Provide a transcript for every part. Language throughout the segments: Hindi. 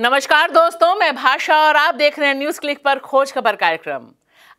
नमस्कार दोस्तों मैं भाषा और आप देख रहे हैं न्यूज़ क्लिक पर खोज खबर कार्यक्रम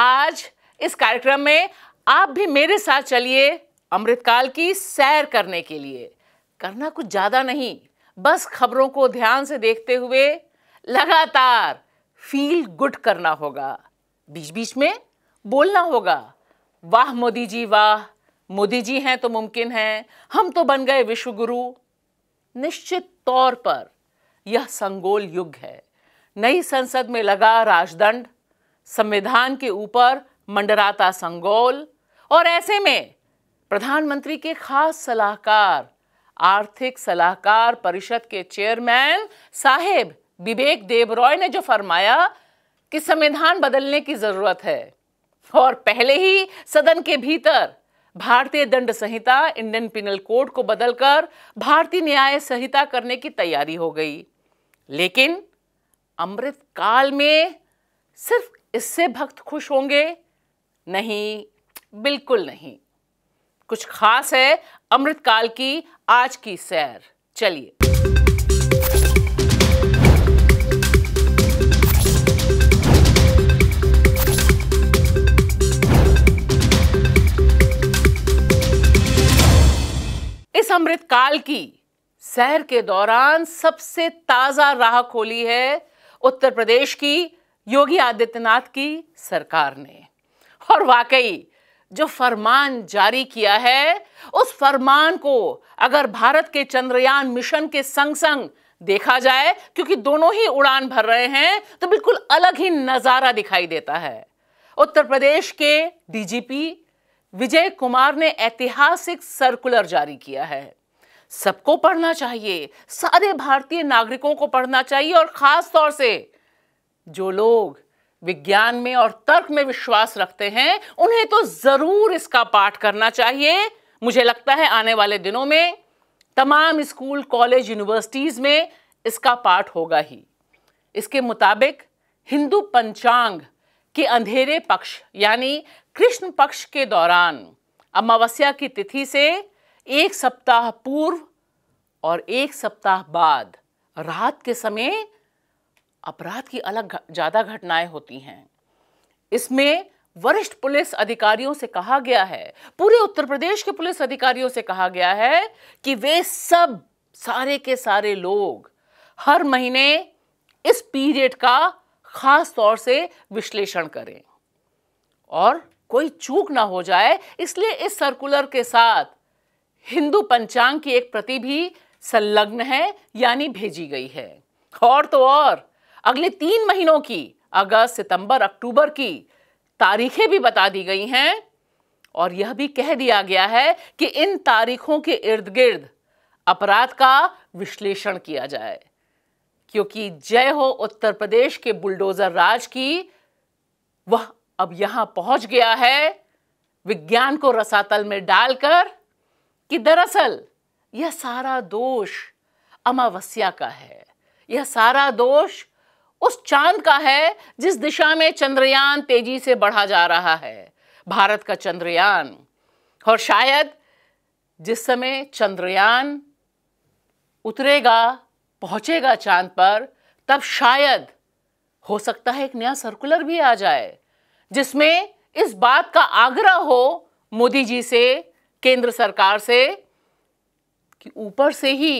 आज इस कार्यक्रम में आप भी मेरे साथ चलिए अमृतकाल की सैर करने के लिए करना कुछ ज़्यादा नहीं बस खबरों को ध्यान से देखते हुए लगातार फील गुड करना होगा बीच बीच में बोलना होगा वाह मोदी जी वाह मोदी जी हैं तो मुमकिन है हम तो बन गए विश्वगुरु निश्चित तौर पर यह संगोल युग है नई संसद में लगा राजदंड संविधान के ऊपर मंडराता संगोल और ऐसे में प्रधानमंत्री के खास सलाहकार आर्थिक सलाहकार परिषद के चेयरमैन साहेब विवेक देवरॉय ने जो फरमाया कि संविधान बदलने की जरूरत है और पहले ही सदन के भीतर भारतीय दंड संहिता इंडियन पिनल कोड को बदलकर भारतीय न्याय संहिता करने की तैयारी हो गई लेकिन अमृत काल में सिर्फ इससे भक्त खुश होंगे नहीं बिल्कुल नहीं कुछ खास है अमृत काल की आज की सैर चलिए इस अमृत काल की सैर के दौरान सबसे ताज़ा राह खोली है उत्तर प्रदेश की योगी आदित्यनाथ की सरकार ने और वाकई जो फरमान जारी किया है उस फरमान को अगर भारत के चंद्रयान मिशन के संग संग देखा जाए क्योंकि दोनों ही उड़ान भर रहे हैं तो बिल्कुल अलग ही नज़ारा दिखाई देता है उत्तर प्रदेश के डीजीपी विजय कुमार ने ऐतिहासिक सर्कुलर जारी किया है सबको पढ़ना चाहिए सारे भारतीय नागरिकों को पढ़ना चाहिए और ख़ास तौर से जो लोग विज्ञान में और तर्क में विश्वास रखते हैं उन्हें तो ज़रूर इसका पाठ करना चाहिए मुझे लगता है आने वाले दिनों में तमाम स्कूल कॉलेज यूनिवर्सिटीज़ में इसका पाठ होगा ही इसके मुताबिक हिंदू पंचांग के अंधेरे पक्ष यानी कृष्ण पक्ष के दौरान अमावस्या की तिथि से एक सप्ताह पूर्व और एक सप्ताह बाद रात के समय अपराध की अलग ज़्यादा घटनाएं होती हैं इसमें वरिष्ठ पुलिस अधिकारियों से कहा गया है पूरे उत्तर प्रदेश के पुलिस अधिकारियों से कहा गया है कि वे सब सारे के सारे लोग हर महीने इस पीरियड का खास तौर से विश्लेषण करें और कोई चूक ना हो जाए इसलिए इस सर्कुलर के साथ हिंदू पंचांग की एक प्रति भी संलग्न है यानी भेजी गई है और तो और अगले तीन महीनों की अगस्त सितंबर अक्टूबर की तारीखें भी बता दी गई हैं और यह भी कह दिया गया है कि इन तारीखों के इर्द गिर्द अपराध का विश्लेषण किया जाए क्योंकि जय हो उत्तर प्रदेश के बुलडोजर राज की वह अब यहां पहुंच गया है विज्ञान को रसातल में डालकर कि दरअसल यह सारा दोष अमावस्या का है यह सारा दोष उस चांद का है जिस दिशा में चंद्रयान तेजी से बढ़ा जा रहा है भारत का चंद्रयान और शायद जिस समय चंद्रयान उतरेगा पहुंचेगा चांद पर तब शायद हो सकता है एक नया सर्कुलर भी आ जाए जिसमें इस बात का आग्रह हो मोदी जी से केंद्र सरकार से कि ऊपर से ही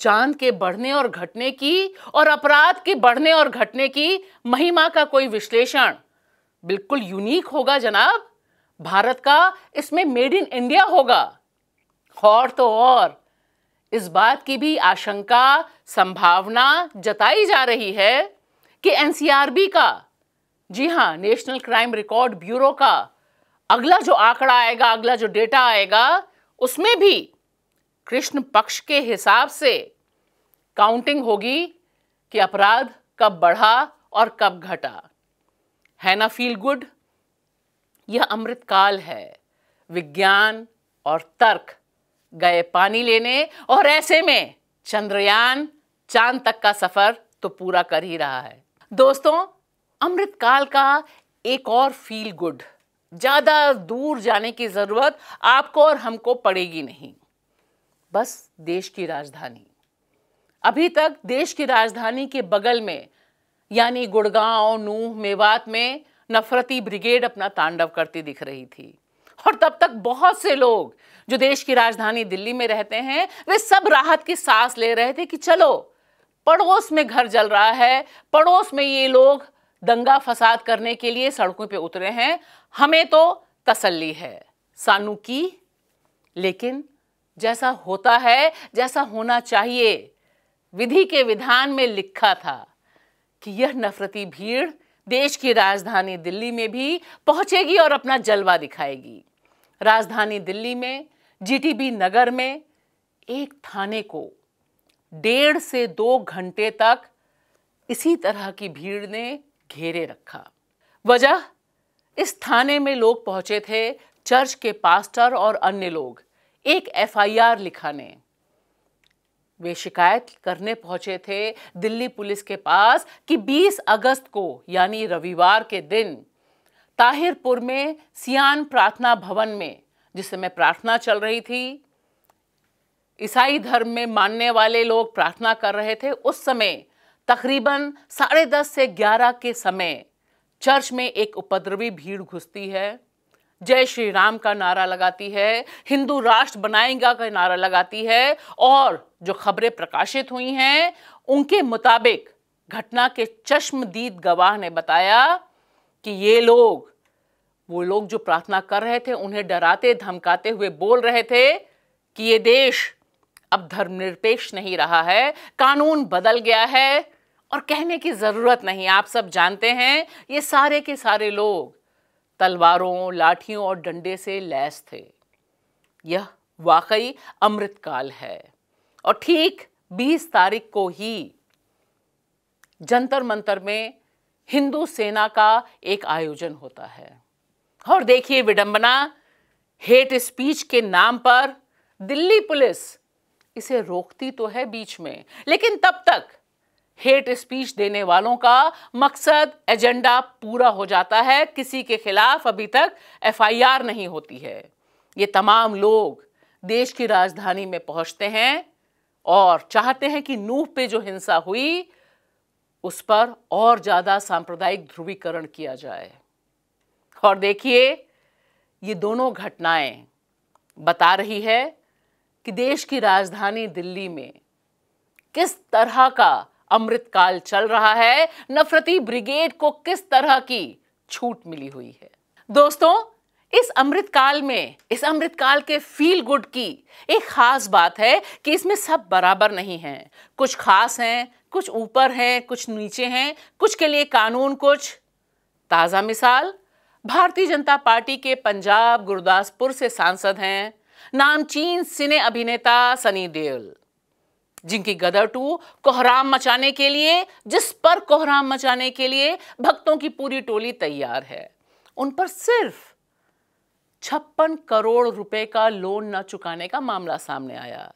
चांद के बढ़ने और घटने की और अपराध के बढ़ने और घटने की महिमा का कोई विश्लेषण बिल्कुल यूनिक होगा जनाब भारत का इसमें मेड इन इंडिया होगा और तो और इस बात की भी आशंका संभावना जताई जा रही है कि एनसीआरबी का जी हां नेशनल क्राइम रिकॉर्ड ब्यूरो का अगला जो आंकड़ा आएगा अगला जो डेटा आएगा उसमें भी कृष्ण पक्ष के हिसाब से काउंटिंग होगी कि अपराध कब बढ़ा और कब घटा है ना फील गुड यह अमृतकाल है विज्ञान और तर्क गए पानी लेने और ऐसे में चंद्रयान चांद तक का सफर तो पूरा कर ही रहा है दोस्तों अमृतकाल का एक और फील गुड ज़्यादा दूर जाने की ज़रूरत आपको और हमको पड़ेगी नहीं बस देश की राजधानी अभी तक देश की राजधानी के बगल में यानी गुड़गांव नूह मेवात में नफरती ब्रिगेड अपना तांडव करती दिख रही थी और तब तक बहुत से लोग जो देश की राजधानी दिल्ली में रहते हैं वे सब राहत की सांस ले रहे थे कि चलो पड़ोस में घर जल रहा है पड़ोस में ये लोग दंगा फसाद करने के लिए सड़कों पे उतरे हैं हमें तो तसल्ली है सानू की लेकिन जैसा होता है जैसा होना चाहिए विधि के विधान में लिखा था कि यह नफरती भीड़ देश की राजधानी दिल्ली में भी पहुंचेगी और अपना जलवा दिखाएगी राजधानी दिल्ली में जीटीबी नगर में एक थाने को डेढ़ से दो घंटे तक इसी तरह की भीड़ ने घेरे रखा वजह इस थाने में लोग पहुंचे थे चर्च के पास्टर और अन्य लोग एक एफआईआर लिखाने वे शिकायत करने पहुंचे थे दिल्ली पुलिस के पास कि 20 अगस्त को यानी रविवार के दिन ताहिरपुर में सियान प्रार्थना भवन में जिस समय प्रार्थना चल रही थी ईसाई धर्म में मानने वाले लोग प्रार्थना कर रहे थे उस समय तकरीबन साढ़े दस से ग्यारह के समय चर्च में एक उपद्रवी भीड़ घुसती है जय श्री राम का नारा लगाती है हिंदू राष्ट्र बनाएगा का नारा लगाती है और जो खबरें प्रकाशित हुई हैं उनके मुताबिक घटना के चश्मदीद गवाह ने बताया कि ये लोग वो लोग जो प्रार्थना कर रहे थे उन्हें डराते धमकाते हुए बोल रहे थे कि ये देश अब धर्मनिरपेक्ष नहीं रहा है कानून बदल गया है और कहने की ज़रूरत नहीं आप सब जानते हैं ये सारे के सारे लोग तलवारों लाठियों और डंडे से लैस थे यह वाकई अमृतकाल है और ठीक 20 तारीख को ही जंतर मंतर में हिंदू सेना का एक आयोजन होता है और देखिए विडंबना हेट स्पीच के नाम पर दिल्ली पुलिस इसे रोकती तो है बीच में लेकिन तब तक हेट स्पीच देने वालों का मकसद एजेंडा पूरा हो जाता है किसी के खिलाफ अभी तक एफआईआर नहीं होती है ये तमाम लोग देश की राजधानी में पहुंचते हैं और चाहते हैं कि नूह पे जो हिंसा हुई उस पर और ज़्यादा सांप्रदायिक ध्रुवीकरण किया जाए और देखिए ये दोनों घटनाएं बता रही है कि देश की राजधानी दिल्ली में किस तरह का अमृतकाल चल रहा है नफरती ब्रिगेड को किस तरह की छूट मिली हुई है दोस्तों इस अमृतकाल में इस अमृतकाल के फील गुड की एक खास बात है कि इसमें सब बराबर नहीं है कुछ खास हैं कुछ ऊपर हैं कुछ नीचे हैं कुछ के लिए कानून कुछ ताज़ा मिसाल भारतीय जनता पार्टी के पंजाब गुरदासपुर से सांसद हैं नामचीन सिने अभिनेता सनी देओल जिनकी गदर टू कोहराम मचाने के लिए जिस पर कोहराम मचाने के लिए भक्तों की पूरी टोली तैयार है उन पर सिर्फ छप्पन करोड़ रुपए का लोन न चुकाने का मामला सामने आया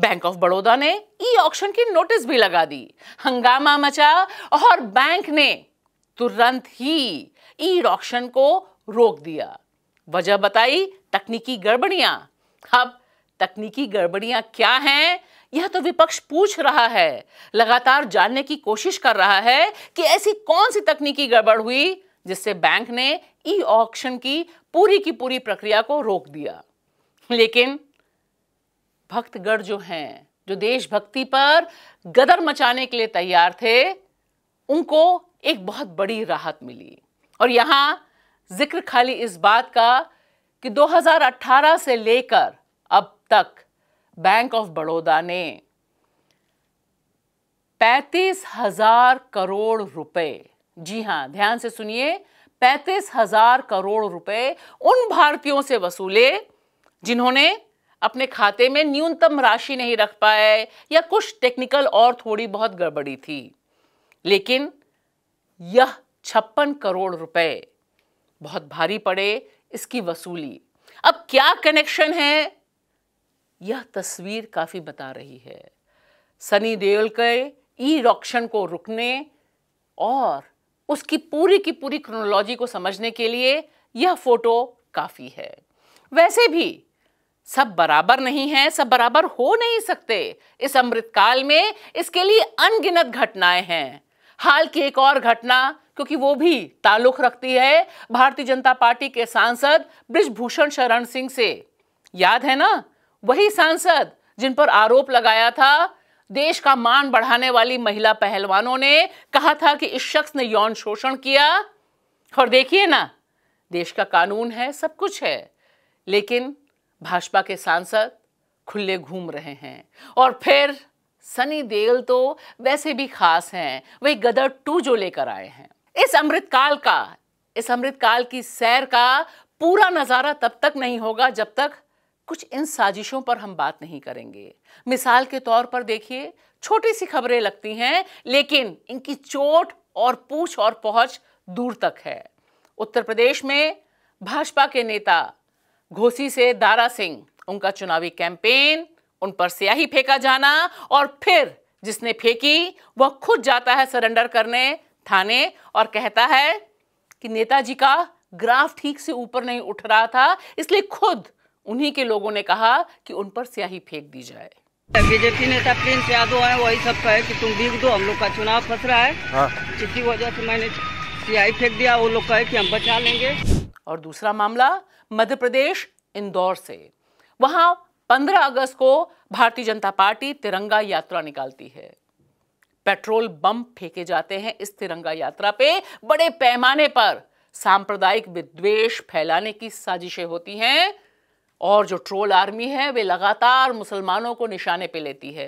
बैंक ऑफ बड़ौदा ने ई ऑक्शन की नोटिस भी लगा दी हंगामा मचा और बैंक ने तुरंत ही ई ऑक्शन को रोक दिया वजह बताई तकनीकी गड़बड़ियां अब तकनीकी गड़बड़ियां क्या हैं यह तो विपक्ष पूछ रहा है लगातार जानने की कोशिश कर रहा है कि ऐसी कौन सी तकनीकी गड़बड़ हुई जिससे बैंक ने ई ऑक्शन की पूरी की पूरी प्रक्रिया को रोक दिया लेकिन भक्तगढ़ जो हैं जो देशभक्ति पर गदर मचाने के लिए तैयार थे उनको एक बहुत बड़ी राहत मिली और यहां जिक्र खाली इस बात का कि 2018 से लेकर अब तक बैंक ऑफ बड़ौदा ने पैंतीस हजार करोड़ रुपए जी हां ध्यान से सुनिए पैंतीस हजार करोड़ रुपए उन भारतीयों से वसूले जिन्होंने अपने खाते में न्यूनतम राशि नहीं रख पाए या कुछ टेक्निकल और थोड़ी बहुत गड़बड़ी थी लेकिन यह छप्पन करोड़ रुपए बहुत भारी पड़े इसकी वसूली अब क्या कनेक्शन है यह तस्वीर काफ़ी बता रही है सनी देओल के ई रोक्षण को रुकने और उसकी पूरी की पूरी क्रोनोलॉजी को समझने के लिए यह फोटो काफ़ी है वैसे भी सब बराबर नहीं है सब बराबर हो नहीं सकते इस अमृतकाल में इसके लिए अनगिनत घटनाएं हैं हाल की एक और घटना क्योंकि वो भी ताल्लुक रखती है भारतीय जनता पार्टी के सांसद ब्रिजभूषण शरण सिंह से याद है ना वही सांसद जिन पर आरोप लगाया था देश का मान बढ़ाने वाली महिला पहलवानों ने कहा था कि इस शख्स ने यौन शोषण किया और देखिए ना देश का कानून है सब कुछ है लेकिन भाजपा के सांसद खुले घूम रहे हैं और फिर सनी देओल तो वैसे भी खास हैं वही गदर टू जो लेकर आए हैं इस अमृतकाल का इस अमृतकाल की सैर का पूरा नज़ारा तब तक नहीं होगा जब तक कुछ इन साजिशों पर हम बात नहीं करेंगे मिसाल के तौर पर देखिए छोटी सी खबरें लगती हैं लेकिन इनकी चोट और पूछ और पहुंच दूर तक है उत्तर प्रदेश में भाजपा के नेता घोसी से दारा सिंह उनका चुनावी कैंपेन उन पर स्याही फेंका जाना और फिर जिसने फेंकी वह खुद जाता है सरेंडर करने थाने और कहता है कि नेताजी का ग्राफ ठीक से ऊपर नहीं उठ रहा था इसलिए खुद उन्हीं के लोगों ने कहा कि उन पर स्याही फेंक दी जाए बीजेपी नेता प्रिंस यादव है वही सब कहे कि तुम भीग दो हम लोग का चुनाव फंस रहा है इसी हाँ। वजह से मैंने सीआई फेंक दिया वो लोग कहे कि हम बचा लेंगे और दूसरा मामला मध्य प्रदेश इंदौर से वहां 15 अगस्त को भारतीय जनता पार्टी तिरंगा यात्रा निकालती है पेट्रोल बम फेंके जाते हैं इस तिरंगा यात्रा पे बड़े पैमाने पर सांप्रदायिक विद्वेष फैलाने की साजिशें होती हैं और जो ट्रोल आर्मी है वे लगातार मुसलमानों को निशाने पे लेती है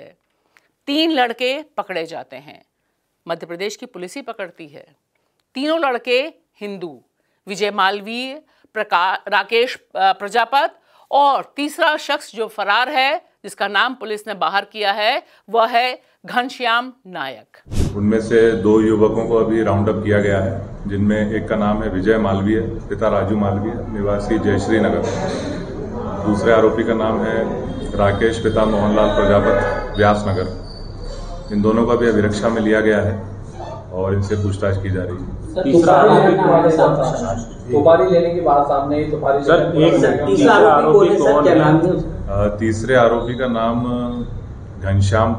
तीन लड़के पकड़े जाते हैं मध्य प्रदेश की पुलिस ही पकड़ती है तीनों लड़के हिंदू विजय मालवीय प्रकाश राकेश प्रजापत और तीसरा शख्स जो फरार है जिसका नाम पुलिस ने बाहर किया है वह है घनश्याम नायक उनमें से दो युवकों को अभी राउंड अप किया गया है जिनमें एक का नाम है विजय मालवीय पिता राजू मालवीय निवासी जयश्री नगर दूसरे आरोपी का नाम है राकेश पिता मोहनलाल प्रजापत व्यासनगर इन दोनों का भी अभिरक्षा में लिया गया है और इनसे पूछताछ की जा रही है तीसरे आरोपी का नाम घनश्याम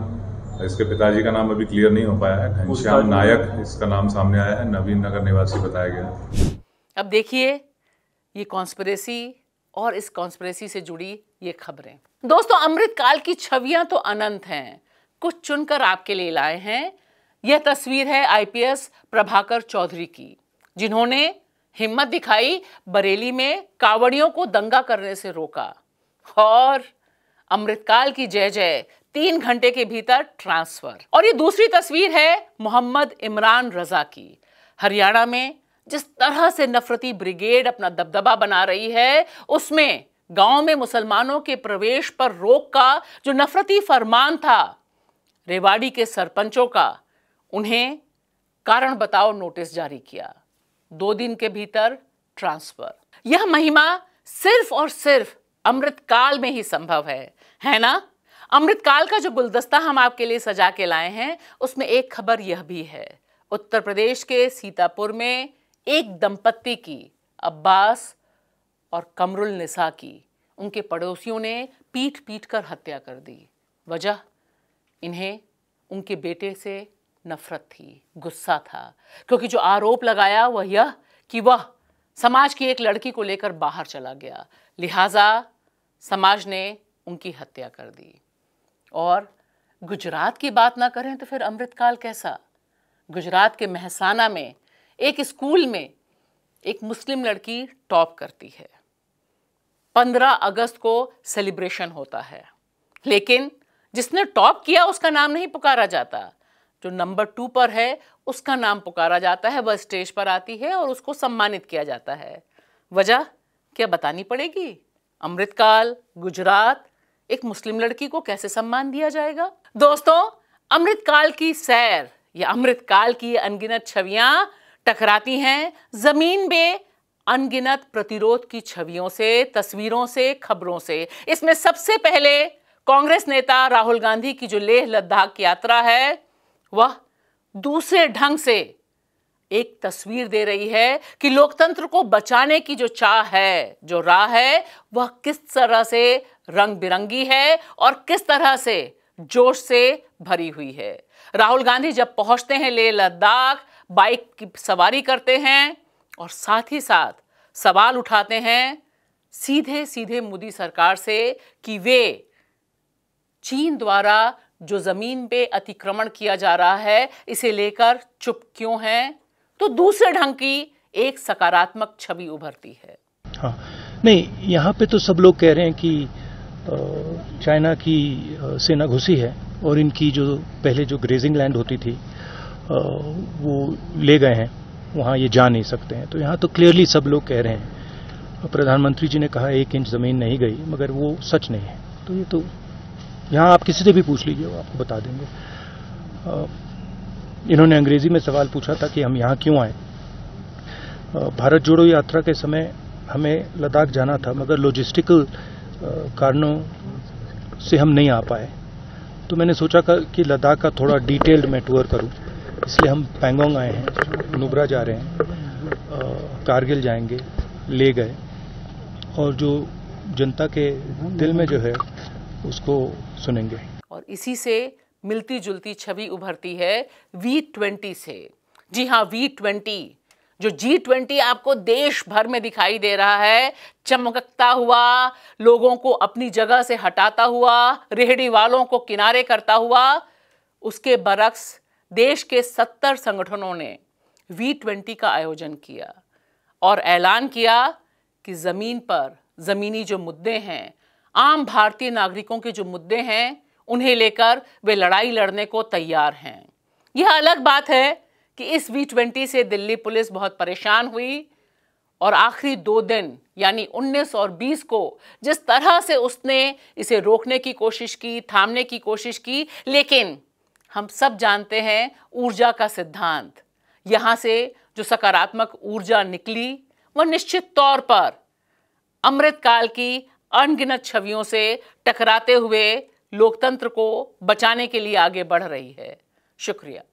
इसके पिताजी का नाम अभी क्लियर नहीं हो पाया है घनश्याम नायक इसका नाम सामने आया है नवीन नगर निवासी बताया गया अब देखिए ये कॉन्स्परेसी और इस कॉन्स्परेसी से जुड़ी ये खबरें दोस्तों अमृतकाल की छवियां तो अनंत हैं कुछ चुनकर आपके लिए लाए हैं यह तस्वीर है आईपीएस प्रभाकर चौधरी की जिन्होंने हिम्मत दिखाई बरेली में कावड़ियों को दंगा करने से रोका और अमृतकाल की जय जय तीन घंटे के भीतर ट्रांसफर और ये दूसरी तस्वीर है मोहम्मद इमरान रजा की हरियाणा में जिस तरह से नफरती ब्रिगेड अपना दबदबा बना रही है उसमें गांव में मुसलमानों के प्रवेश पर रोक का जो नफरती फरमान था रेवाड़ी के सरपंचों का उन्हें कारण बताओ नोटिस जारी किया दो दिन के भीतर ट्रांसफर यह महिमा सिर्फ और सिर्फ अमृतकाल में ही संभव है है ना अमृतकाल का जो गुलदस्ता हम आपके लिए सजा के लाए हैं उसमें एक खबर यह भी है उत्तर प्रदेश के सीतापुर में एक दंपत्ति की अब्बास और कमरुल निसा की उनके पड़ोसियों ने पीट पीट कर हत्या कर दी वजह इन्हें उनके बेटे से नफरत थी गुस्सा था क्योंकि जो आरोप लगाया वह यह कि वह समाज की एक लड़की को लेकर बाहर चला गया लिहाजा समाज ने उनकी हत्या कर दी और गुजरात की बात ना करें तो फिर अमृतकाल कैसा गुजरात के महसाना में एक स्कूल में एक मुस्लिम लड़की टॉप करती है पंद्रह अगस्त को सेलिब्रेशन होता है लेकिन जिसने टॉप किया उसका नाम नहीं पुकारा जाता जो नंबर टू पर है उसका नाम पुकारा जाता है वह स्टेज पर आती है और उसको सम्मानित किया जाता है वजह क्या बतानी पड़ेगी अमृतकाल गुजरात एक मुस्लिम लड़की को कैसे सम्मान दिया जाएगा दोस्तों अमृतकाल की सैर या अमृतकाल की अनगिनत छवियां टकराती हैं ज़मीन में अनगिनत प्रतिरोध की छवियों से तस्वीरों से खबरों से इसमें सबसे पहले कांग्रेस नेता राहुल गांधी की जो लेह लद्दाख की यात्रा है वह दूसरे ढंग से एक तस्वीर दे रही है कि लोकतंत्र को बचाने की जो चाह है जो राह है वह किस तरह से रंग बिरंगी है और किस तरह से जोश से भरी हुई है राहुल गांधी जब पहुंचते हैं लेह लद्दाख बाइक की सवारी करते हैं और साथ ही साथ सवाल उठाते हैं सीधे सीधे मोदी सरकार से कि वे चीन द्वारा जो ज़मीन पे अतिक्रमण किया जा रहा है इसे लेकर चुप क्यों हैं तो दूसरे ढंग की एक सकारात्मक छवि उभरती है हाँ नहीं यहाँ पे तो सब लोग कह रहे हैं कि चाइना की सेना घुसी है और इनकी जो पहले जो ग्रेजिंग लैंड होती थी वो ले गए हैं वहाँ ये जा नहीं सकते हैं तो यहाँ तो क्लियरली सब लोग कह रहे हैं प्रधानमंत्री जी ने कहा एक इंच जमीन नहीं गई मगर वो सच नहीं है तो ये तो यहाँ आप किसी से भी पूछ लीजिए आपको बता देंगे इन्होंने अंग्रेजी में सवाल पूछा था कि हम यहाँ क्यों आए भारत जोड़ो यात्रा के समय हमें लद्दाख जाना था मगर लॉजिस्टिकल कारणों से हम नहीं आ पाए तो मैंने सोचा कि लद्दाख का थोड़ा डिटेल्ड मैं टूर करूं इसलिए हम पैंगोंग आए हैं नुबरा जा रहे हैं कारगिल जाएंगे ले गए और जो जनता के दिल में जो है उसको सुनेंगे और इसी से मिलती जुलती छवि उभरती है वी ट्वेंटी से जी हाँ वी ट्वेंटी जो जी ट्वेंटी आपको देश भर में दिखाई दे रहा है चमकता हुआ लोगों को अपनी जगह से हटाता हुआ रेहड़ी वालों को किनारे करता हुआ उसके बरक्स देश के सत्तर संगठनों ने वी ट्वेंटी का आयोजन किया और ऐलान किया कि ज़मीन पर ज़मीनी जो मुद्दे हैं आम भारतीय नागरिकों के जो मुद्दे हैं उन्हें लेकर वे लड़ाई लड़ने को तैयार हैं यह अलग बात है कि इस वी ट्वेंटी से दिल्ली पुलिस बहुत परेशान हुई और आखिरी दो दिन यानी 19 और 20 को जिस तरह से उसने इसे रोकने की कोशिश की थामने की कोशिश की लेकिन हम सब जानते हैं ऊर्जा का सिद्धांत यहां से जो सकारात्मक ऊर्जा निकली वह निश्चित तौर पर अमृतकाल की अनगिनत छवियों से टकराते हुए लोकतंत्र को बचाने के लिए आगे बढ़ रही है शुक्रिया